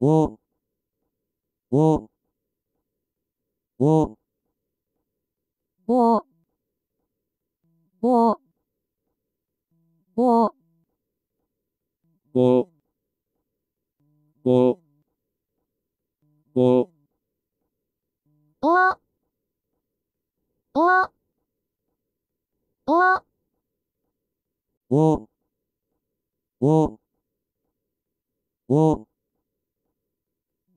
おおおおおおおおおおおおおおお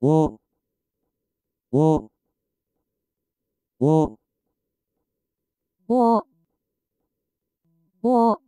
我我。我我我